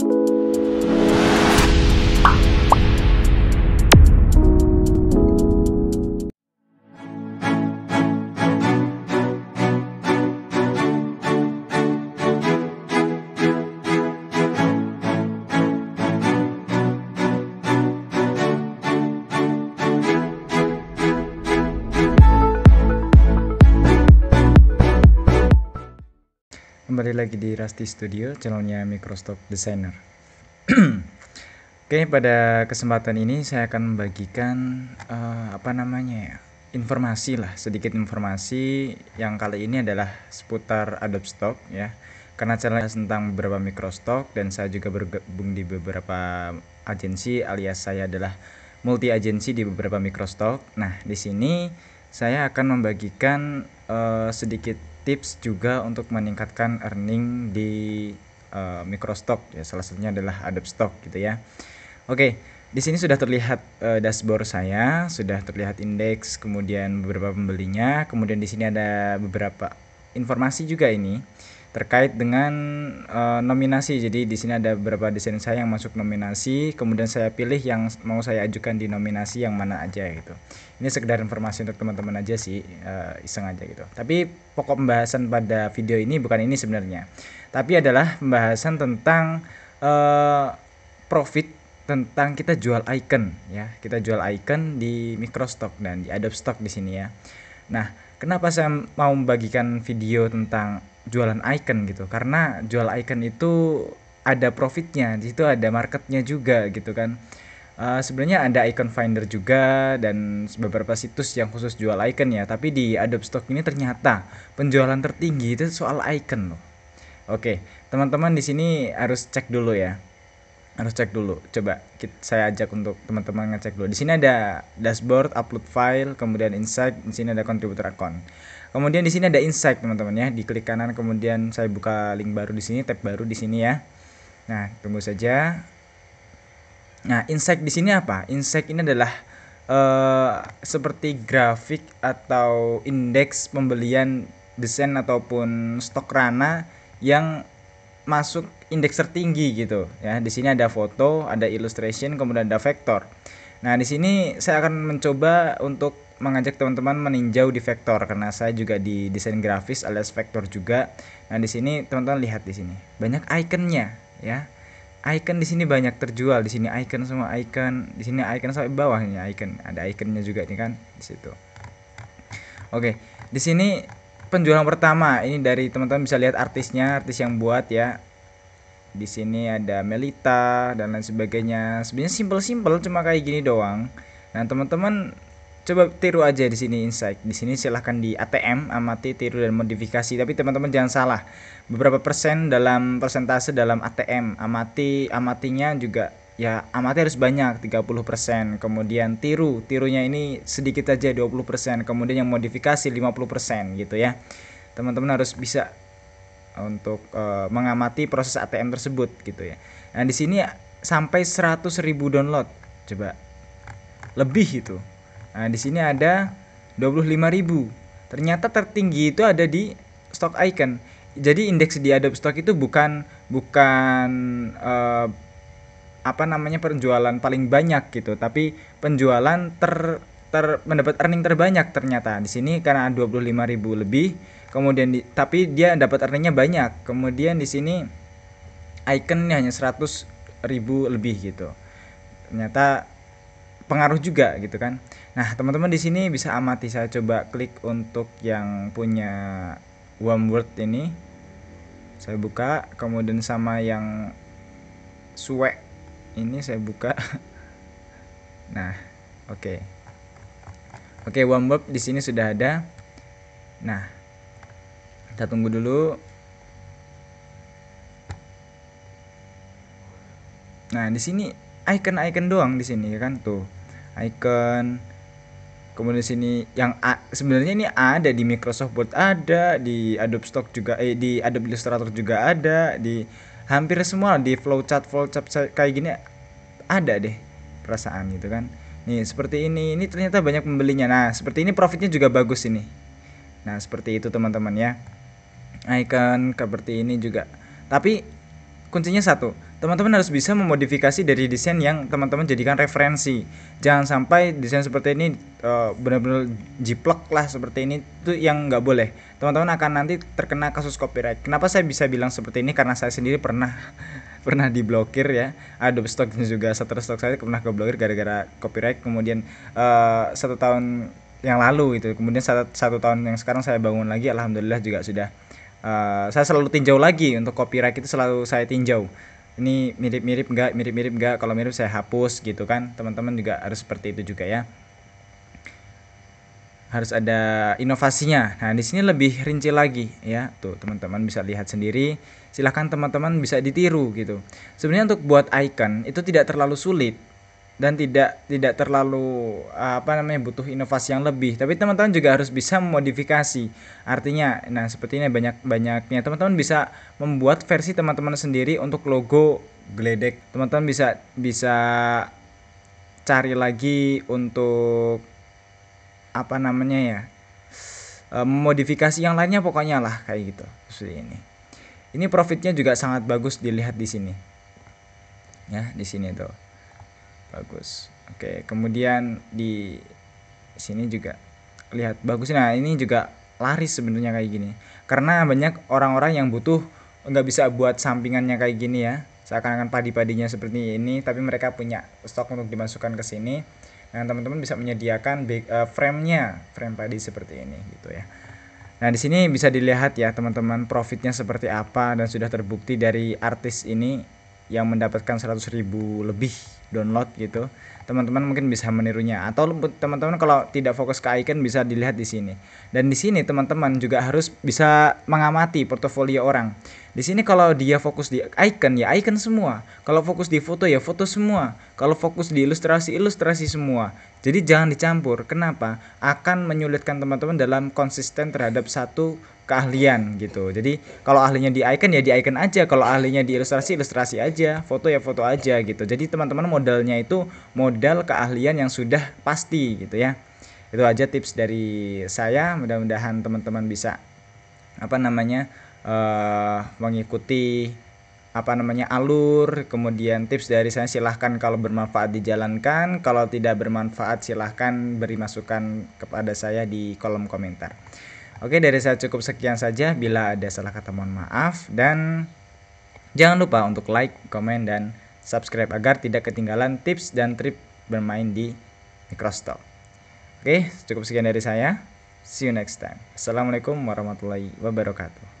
you kembali lagi di Rusty Studio, channelnya Microstock Designer. Oke, pada kesempatan ini saya akan membagikan uh, apa namanya ya, informasi lah, sedikit informasi yang kali ini adalah seputar Adobe Stock ya. Karena channelnya tentang beberapa Microstock dan saya juga bergabung di beberapa agensi alias saya adalah multi agensi di beberapa Microstock. Nah, di sini saya akan membagikan uh, sedikit tips juga untuk meningkatkan earning di uh, microstock ya salah satunya adalah Adobe Stock gitu ya oke di sini sudah terlihat uh, dashboard saya sudah terlihat indeks kemudian beberapa pembelinya kemudian di sini ada beberapa informasi juga ini terkait dengan uh, nominasi. Jadi di sini ada beberapa desain saya yang masuk nominasi, kemudian saya pilih yang mau saya ajukan di nominasi yang mana aja gitu. Ini sekedar informasi untuk teman-teman aja sih, uh, iseng aja gitu. Tapi pokok pembahasan pada video ini bukan ini sebenarnya. Tapi adalah pembahasan tentang uh, profit tentang kita jual icon ya. Kita jual icon di Microstock dan di Adobe Stock di sini ya. Nah, kenapa saya mau membagikan video tentang jualan icon gitu karena jual icon itu ada profitnya di situ ada marketnya juga gitu kan uh, sebenarnya ada icon finder juga dan beberapa situs yang khusus jual icon ya tapi di Adobe Stock ini ternyata penjualan tertinggi itu soal icon loh oke teman-teman di sini harus cek dulu ya harus cek dulu coba kita, saya ajak untuk teman-teman ngecek dulu di sini ada dashboard upload file kemudian insight di sini ada contributor account Kemudian di sini ada insight teman-teman ya. Diklik kanan kemudian saya buka link baru di sini, tab baru di sini ya. Nah, tunggu saja. Nah, insight di sini apa? Insight ini adalah uh, seperti grafik atau indeks pembelian desain ataupun stok rana yang masuk indeks tertinggi gitu ya. Di sini ada foto, ada illustration, kemudian ada vektor. Nah, di sini saya akan mencoba untuk mengajak teman-teman meninjau di vektor karena saya juga di desain grafis alias vektor juga. Nah, di sini teman-teman lihat di sini. Banyak ikonnya ya. Icon di sini banyak terjual di sini icon semua icon di sini icon sampai bawah ini icon ada iconnya juga ini kan di situ oke di sini penjualan pertama ini dari teman-teman bisa lihat artisnya artis yang buat ya di sini ada Melita dan lain sebagainya sebenarnya simple simple cuma kayak gini doang nah teman-teman coba tiru aja di sini insight di sini silahkan di ATM amati tiru dan modifikasi tapi teman-teman jangan salah beberapa persen dalam persentase dalam ATM amati amatinya juga ya amati harus banyak 30% kemudian tiru tirunya ini sedikit aja 20% kemudian yang modifikasi 50% gitu ya teman-teman harus bisa untuk uh, mengamati proses ATM tersebut gitu ya nah di sini sampai 100.000 download coba lebih itu Nah, di sini ada 25.000. Ternyata tertinggi itu ada di stock icon. Jadi indeks di Adobe Stock itu bukan bukan eh, apa namanya penjualan paling banyak gitu, tapi penjualan ter ter mendapat earning terbanyak ternyata. Di sini karena 25.000 lebih, kemudian di, tapi dia dapat earningnya banyak. Kemudian di sini iconnya hanya 100.000 lebih gitu. Ternyata pengaruh juga gitu kan. Nah, teman-teman di sini bisa amati saya coba klik untuk yang punya word ini. Saya buka, kemudian sama yang suwek ini saya buka. Nah, oke. Okay. Oke, okay, word di sini sudah ada. Nah, kita tunggu dulu. Nah, di sini icon-icon doang di sini ya kan tuh icon kemudian di sini yang sebenarnya ini ada di Microsoft Word ada di Adobe Stock juga eh di Adobe Illustrator juga ada di hampir semua di flowchart flowchart kayak gini ada deh perasaan gitu kan nih seperti ini ini ternyata banyak pembelinya nah seperti ini profitnya juga bagus ini nah seperti itu teman-teman ya icon seperti ini juga tapi kuncinya satu teman-teman harus bisa memodifikasi dari desain yang teman-teman jadikan referensi. Jangan sampai desain seperti ini eh, benar-benar jiplak lah seperti ini itu yang nggak boleh. Teman-teman akan nanti terkena kasus copyright. Kenapa saya bisa bilang seperti ini? Karena saya sendiri pernah pernah diblokir ya. Adobe Stock juga setelah stock saya pernah keblokir gara-gara copyright. Kemudian uh, satu tahun yang lalu itu. Kemudian satu, satu tahun yang sekarang saya bangun lagi, alhamdulillah juga sudah. Uh, saya selalu tinjau lagi untuk copyright itu selalu saya tinjau ini mirip-mirip nggak mirip-mirip nggak kalau mirip saya hapus gitu kan teman-teman juga harus seperti itu juga ya harus ada inovasinya nah di sini lebih rinci lagi ya tuh teman-teman bisa lihat sendiri silahkan teman-teman bisa ditiru gitu sebenarnya untuk buat icon itu tidak terlalu sulit dan tidak tidak terlalu apa namanya butuh inovasi yang lebih tapi teman-teman juga harus bisa memodifikasi artinya nah seperti ini banyak banyaknya teman-teman bisa membuat versi teman-teman sendiri untuk logo geledek teman-teman bisa bisa cari lagi untuk apa namanya ya e, modifikasi yang lainnya pokoknya lah kayak gitu seperti ini ini profitnya juga sangat bagus dilihat di sini ya di sini tuh bagus oke kemudian di sini juga lihat bagus nah ini juga laris sebenarnya kayak gini karena banyak orang-orang yang butuh nggak bisa buat sampingannya kayak gini ya seakan-akan padi-padinya seperti ini tapi mereka punya stok untuk dimasukkan ke sini nah teman-teman bisa menyediakan big, uh, frame-nya frame padi seperti ini gitu ya Nah, di sini bisa dilihat ya, teman-teman, profitnya seperti apa dan sudah terbukti dari artis ini yang mendapatkan 100 ribu lebih download gitu teman-teman mungkin bisa menirunya atau teman-teman kalau tidak fokus ke icon bisa dilihat di sini dan di sini teman-teman juga harus bisa mengamati portofolio orang di sini kalau dia fokus di icon ya icon semua. Kalau fokus di foto ya foto semua. Kalau fokus di ilustrasi ilustrasi semua. Jadi jangan dicampur. Kenapa? Akan menyulitkan teman-teman dalam konsisten terhadap satu keahlian gitu. Jadi kalau ahlinya di icon ya di icon aja, kalau ahlinya di ilustrasi ilustrasi aja, foto ya foto aja gitu. Jadi teman-teman modalnya itu modal keahlian yang sudah pasti gitu ya. Itu aja tips dari saya, mudah-mudahan teman-teman bisa apa namanya? uh, mengikuti apa namanya alur kemudian tips dari saya silahkan kalau bermanfaat dijalankan kalau tidak bermanfaat silahkan beri masukan kepada saya di kolom komentar oke dari saya cukup sekian saja bila ada salah kata mohon maaf dan jangan lupa untuk like komen dan subscribe agar tidak ketinggalan tips dan trik bermain di microstock oke cukup sekian dari saya see you next time assalamualaikum warahmatullahi wabarakatuh